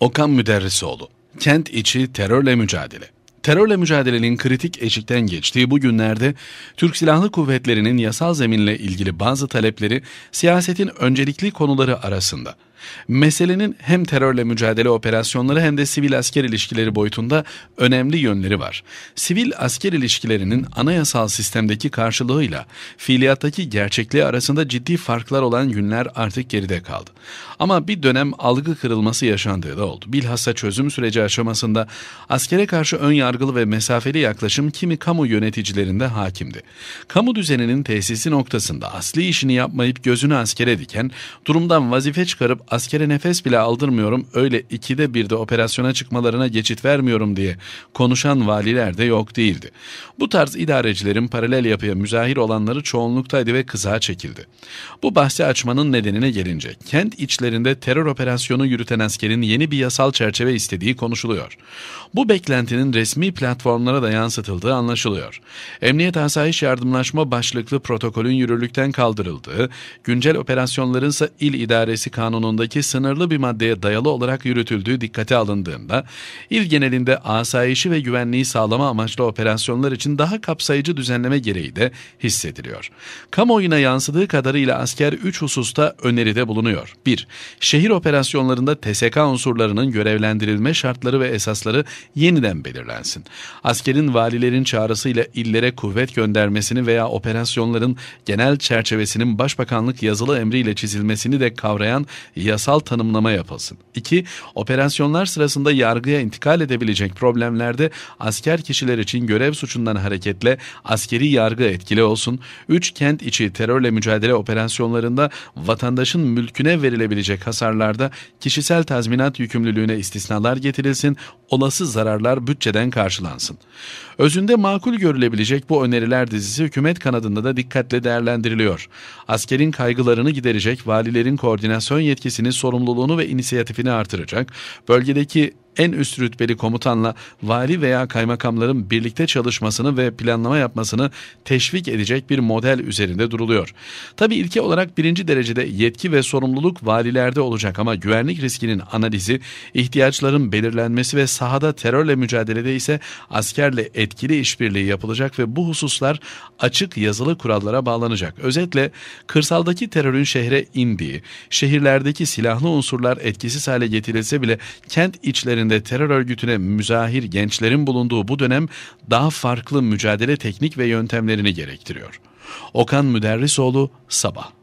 Okan Müderrisoğlu Kent içi terörle mücadele Terörle mücadelenin kritik eşikten geçtiği bu günlerde Türk Silahlı Kuvvetleri'nin yasal zeminle ilgili bazı talepleri siyasetin öncelikli konuları arasında. Meselenin hem terörle mücadele operasyonları hem de sivil asker ilişkileri boyutunda önemli yönleri var. Sivil asker ilişkilerinin anayasal sistemdeki karşılığıyla fiiliyattaki gerçekliği arasında ciddi farklar olan günler artık geride kaldı. Ama bir dönem algı kırılması yaşandığı da oldu. Bilhassa çözüm süreci aşamasında askere karşı ön yargılı ve mesafeli yaklaşım kimi kamu yöneticilerinde hakimdi. Kamu düzeninin tesisi noktasında asli işini yapmayıp gözünü askere diken, durumdan vazife çıkarıp askere nefes bile aldırmıyorum öyle ikide bir de operasyona çıkmalarına geçit vermiyorum diye konuşan valiler de yok değildi. Bu tarz idarecilerin paralel yapıya müzahir olanları çoğunluktaydı ve kızağa çekildi. Bu bahsi açmanın nedenine gelince kent içlerinde terör operasyonu yürüten askerin yeni bir yasal çerçeve istediği konuşuluyor. Bu beklentinin resmi platformlara da yansıtıldığı anlaşılıyor. Emniyet Asayiş Yardımlaşma başlıklı protokolün yürürlükten kaldırıldığı, güncel operasyonların ise il idaresi kanununda kanunundaki sınırlı bir maddeye dayalı olarak yürütüldüğü dikkate alındığında, il genelinde asayişi ve güvenliği sağlama amaçlı operasyonlar için daha kapsayıcı düzenleme gereği de hissediliyor. Kamuoyuna yansıdığı kadarıyla asker 3 hususta öneride bulunuyor. 1. Şehir operasyonlarında TSK unsurlarının görevlendirilme şartları ve esasları yeniden belirlensin. Askerin valilerin çağrısıyla illere kuvvet göndermesini veya operasyonların genel çerçevesinin başbakanlık yazılı emriyle çizilmesini de kavrayan yasal tanımlama yapılsın. 2. Operasyonlar sırasında yargıya intikal edebilecek problemlerde asker kişiler için görev suçundan hareketle askeri yargı etkili olsun. 3. Kent içi terörle mücadele operasyonlarında vatandaşın mülküne verilebilecek hasarlarda kişisel tazminat yükümlülüğüne istisnalar getirilsin, olası zararlar bütçeden karşılansın. Özünde makul görülebilecek bu öneriler dizisi hükümet kanadında da dikkatle değerlendiriliyor. Askerin kaygılarını giderecek valilerin koordinasyon yetkisi sorumluluğunu ve inisiyatifini artıracak, bölgedeki en üst rütbeli komutanla vali veya kaymakamların birlikte çalışmasını ve planlama yapmasını teşvik edecek bir model üzerinde duruluyor. Tabi ilke olarak birinci derecede yetki ve sorumluluk valilerde olacak ama güvenlik riskinin analizi, ihtiyaçların belirlenmesi ve sahada terörle mücadelede ise askerle etkili işbirliği yapılacak ve bu hususlar açık yazılı kurallara bağlanacak. Özetle kırsaldaki terörün şehre indiği, şehirlerdeki silahlı unsurlar etkisiz hale getirilse bile kent içlerinde ülkelerinde terör örgütüne müzahir gençlerin bulunduğu bu dönem daha farklı mücadele teknik ve yöntemlerini gerektiriyor. Okan Müderrisoğlu Sabah